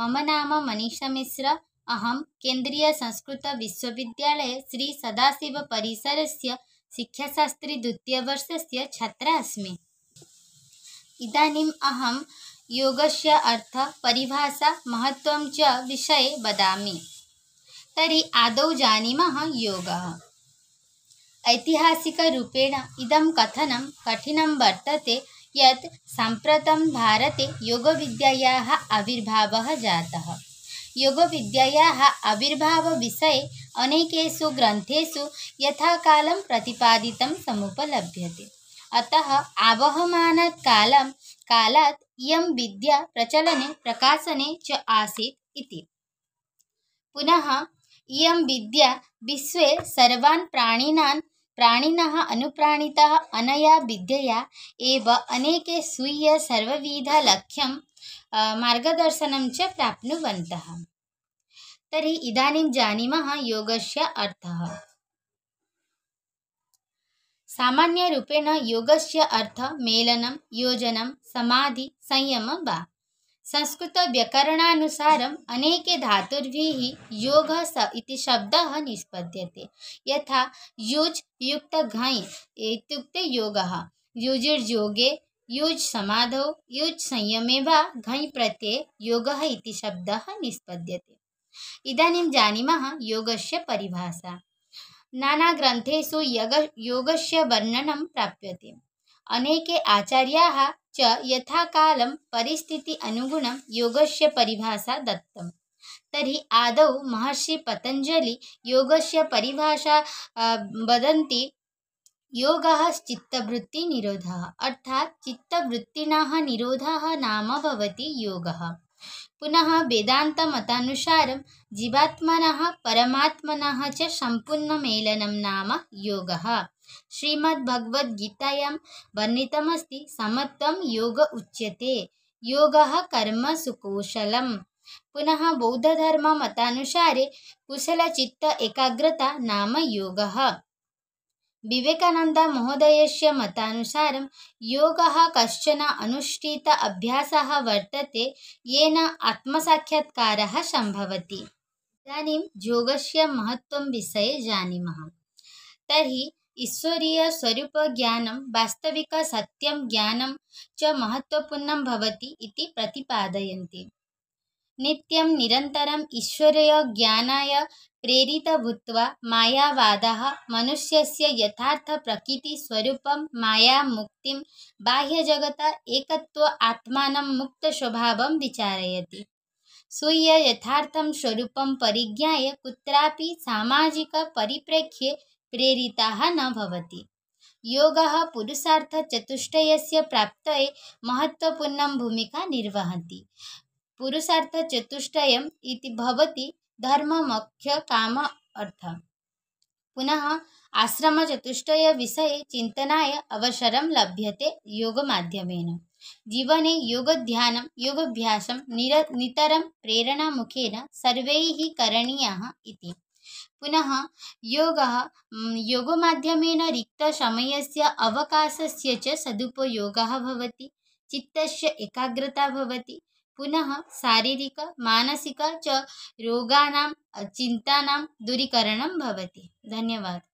मम नाम मनीषामिश्र अहं केन्द्रीयसंस्कृतविश्वविद्यालये श्रीसदाशिवपरिसरस्य शिक्षाशास्त्री द्वितीयवर्षस्य छात्रा अस्मि इदानीम् अहं योगस्य परिभाषा महत्त्वं च विषये वदामि तर्हि आदौ जानीमः योगः ऐतिहासिकरूपेण इदं कथनं कठिनं वर्तते यत् साम्प्रतं भारते योगविद्यायाः आविर्भावः जातः योगविद्यायाः आविर्भावविषये अनेकेषु ग्रन्थेषु यथाकालं प्रतिपादितं समुपलभ्यते अतः आवहमानात् काल कालात् इयं विद्या प्रचलने प्रकाशने च आसीत् इति पुनः इयं विद्या विश्वे सर्वान् प्राणिनां प्राणिनः अनुप्राणितः अनया विद्यया एव अनेके स्वीय सर्वविधलक्ष्यं मार्गदर्शनं च प्राप्नुवन्तः तर्हि इदानीं जानीमः योगस्य अर्थः सामान्यरूपेण योगस्य अर्थ मेलनं योजनं समाधि संयम वा संस्कृतव्यकरणानुसारम् अनेके धातुर्भिः योगः स इति शब्दः निष्पद्यते यथा युज् युक्त घञ् इत्युक्ते योगः युजिर्योगे युज् समाधौ युज् संयमे वा घञ् प्रत्यये योगः इति शब्दः निष्पद्यते इदानीं जानीमः योगस्य परिभाषा नानाग्रन्थेषु यग योगस्य वर्णनं प्राप्यते अनेके आचार्याः च यथाकालं परिस्थिति अनुगुणं योगस्य परिभाषा दत्तं तर्हि आदौ महर्षि पतञ्जलि योगस्य परिभाषा वदन्ति योगः चित्तवृत्तिनिरोधः अर्थात् चित्तवृत्तिनः निरोधः नाम भवति योगः पुनः वेदान्तमतानुसारं जीवात्मनः परमात्मनः च सम्पूर्णमेलनं नाम योगः श्रीमद्भगवद्गीतायां वर्णितमस्ति समत्वं योग उच्यते योगः कर्मसुकौशलम् पुनः बौद्धधर्ममतानुसारे कुशलचित्त एकाग्रता नाम योगः विवेकानन्दमहोदयस्य मतानुसारं योगः कश्चन अनुष्ठित अभ्यासः वर्तते येन आत्मसाक्षात्कारः सम्भवति इदानीं योगस्य महत्त्वं विषये जानीमः तर्हि ईश्वरीयस्वरूपज्ञानं वास्तविकसत्यं ज्ञानं च महत्त्वपूर्णं भवति इति प्रतिपादयन्ति नित्यं निरन्तरम् ईश्वरीयज्ञानाय प्रेरितः भूत्वा मायावादः मनुष्यस्य यथार्थप्रकृतिस्वरूपं मायामुक्तिं बाह्यजगत एकत्व आत्मानं मुक्तस्वभावं विचारयति स्वीय यथार्थं स्वरूपं परिज्ञाय कुत्रापि सामाजिकपरिप्रेक्ष्ये प्रेरिताः न भवति योगः पुरुषार्थचतुष्टयस्य प्राप्तये महत्त्वपूर्णं भूमिका निर्वहति पुरुषार्थचतुष्टयम् इति भवति धर्ममख्यकाम अर्थ पुनः विषय चिन्तनाय अवसर लभ्यते योगमाध्यमेन जीवने योगध्यानं योगाभ्यासं निर नितरं प्रेरणामुखेन सर्वैः करणीयः इति पुनः योगः योगमाध्यमेन रिक्तसमयस्य अवकाशस्य च सदुपयोगः भवति चित्तस्य एकाग्रता भवति पुनः शारीरिक मानसिक च रोगाणां चिन्तानां दूरीकरणं भवति धन्यवादः